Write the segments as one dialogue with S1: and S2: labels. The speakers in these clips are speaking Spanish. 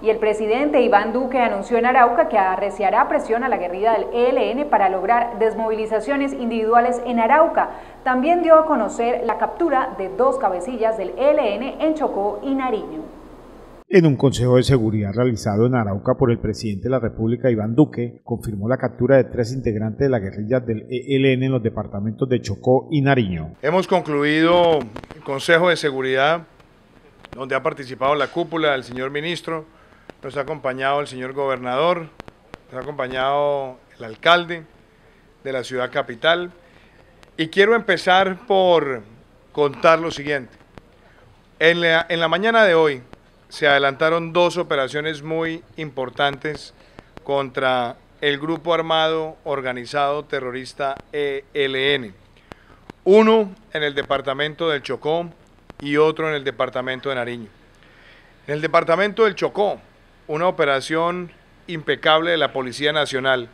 S1: Y el presidente Iván Duque anunció en Arauca que arreciará presión a la guerrilla del ELN para lograr desmovilizaciones individuales en Arauca. También dio a conocer la captura de dos cabecillas del ELN en Chocó y Nariño. En un consejo de seguridad realizado en Arauca por el presidente de la República, Iván Duque, confirmó la captura de tres integrantes de la guerrilla del ELN en los departamentos de Chocó y Nariño.
S2: Hemos concluido el consejo de seguridad donde ha participado la cúpula del señor ministro, nos ha acompañado el señor gobernador, nos ha acompañado el alcalde de la ciudad capital. Y quiero empezar por contar lo siguiente. En la, mañana de hoy se adelantaron dos operaciones muy importantes contra el grupo armado organizado terrorista ELN. Uno en el departamento del Chocó y otro en el departamento de Nariño. En el departamento del Chocó, una operación impecable de la Policía Nacional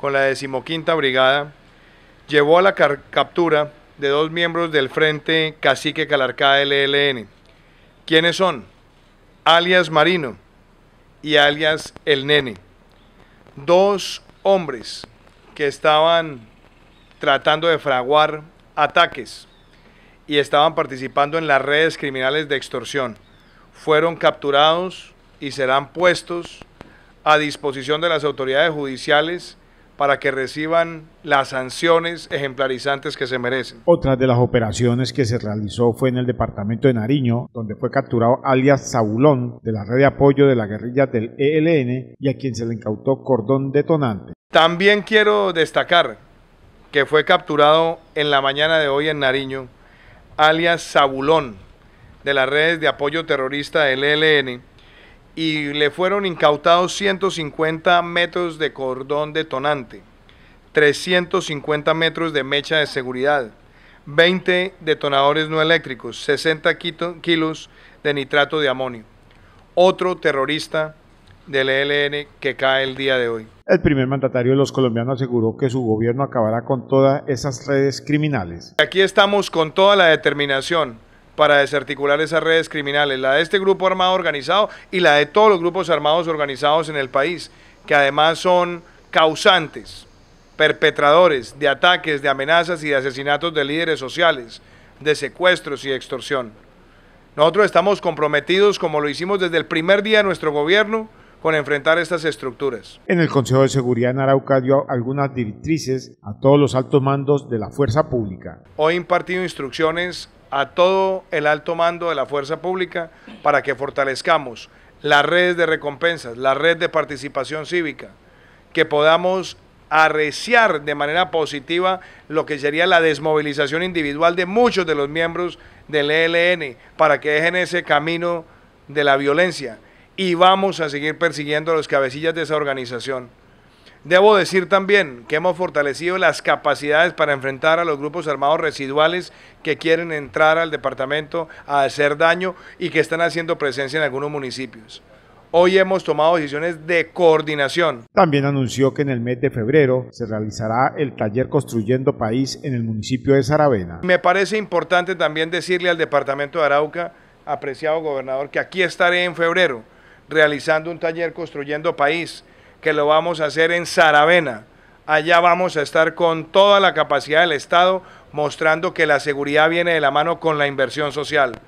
S2: con la decimoquinta Brigada llevó a la captura de dos miembros del Frente Cacique Calarcá LLN. ¿Quiénes son? Alias Marino y alias El Nene. Dos hombres que estaban tratando de fraguar ataques y estaban participando en las redes criminales de extorsión. Fueron capturados y serán puestos a disposición de las autoridades judiciales para que reciban las sanciones ejemplarizantes que se merecen.
S1: Otra de las operaciones que se realizó fue en el departamento de Nariño, donde fue capturado alias Zabulón de la red de apoyo de la guerrilla del ELN y a quien se le incautó cordón detonante.
S2: También quiero destacar que fue capturado en la mañana de hoy en Nariño alias Zabulón de las redes de apoyo terrorista del ELN y le fueron incautados 150 metros de cordón detonante, 350 metros de mecha de seguridad, 20 detonadores no eléctricos, 60 kilos de nitrato de amonio. Otro terrorista del ELN que cae el día de hoy.
S1: El primer mandatario de los colombianos aseguró que su gobierno acabará con todas esas redes criminales.
S2: Aquí estamos con toda la determinación para desarticular esas redes criminales, la de este grupo armado organizado y la de todos los grupos armados organizados en el país, que además son causantes, perpetradores de ataques, de amenazas y de asesinatos de líderes sociales, de secuestros y extorsión. Nosotros estamos comprometidos, como lo hicimos desde el primer día de nuestro gobierno, con enfrentar estas estructuras.
S1: En el Consejo de Seguridad en Arauca dio algunas directrices a todos los altos mandos de la fuerza pública.
S2: Hoy impartido instrucciones a todo el alto mando de la fuerza pública para que fortalezcamos las redes de recompensas, la red de participación cívica, que podamos arreciar de manera positiva lo que sería la desmovilización individual de muchos de los miembros del ELN para que dejen ese camino de la violencia y vamos a seguir persiguiendo a los cabecillas de esa organización. Debo decir también que hemos fortalecido las capacidades para enfrentar a los grupos armados residuales que quieren entrar al departamento a hacer daño y que están haciendo presencia en algunos municipios. Hoy hemos tomado decisiones de coordinación.
S1: También anunció que en el mes de febrero se realizará el taller Construyendo País en el municipio de Saravena.
S2: Me parece importante también decirle al departamento de Arauca, apreciado gobernador, que aquí estaré en febrero realizando un taller Construyendo País que lo vamos a hacer en Saravena. Allá vamos a estar con toda la capacidad del Estado mostrando que la seguridad viene de la mano con la inversión social,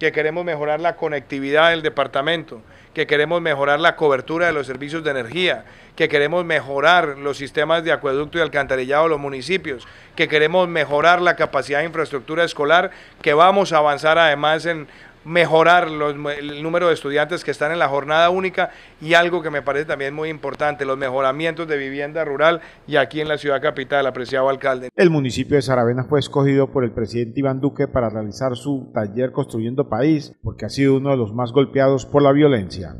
S2: que queremos mejorar la conectividad del departamento, que queremos mejorar la cobertura de los servicios de energía, que queremos mejorar los sistemas de acueducto y alcantarillado de los municipios, que queremos mejorar la capacidad de infraestructura escolar, que vamos a avanzar además en mejorar los, el número de estudiantes que están en la jornada única y algo que me parece también muy importante, los mejoramientos de vivienda rural y aquí en la ciudad capital, apreciado alcalde.
S1: El municipio de Saravena fue escogido por el presidente Iván Duque para realizar su taller Construyendo País, porque ha sido uno de los más golpeados por la violencia.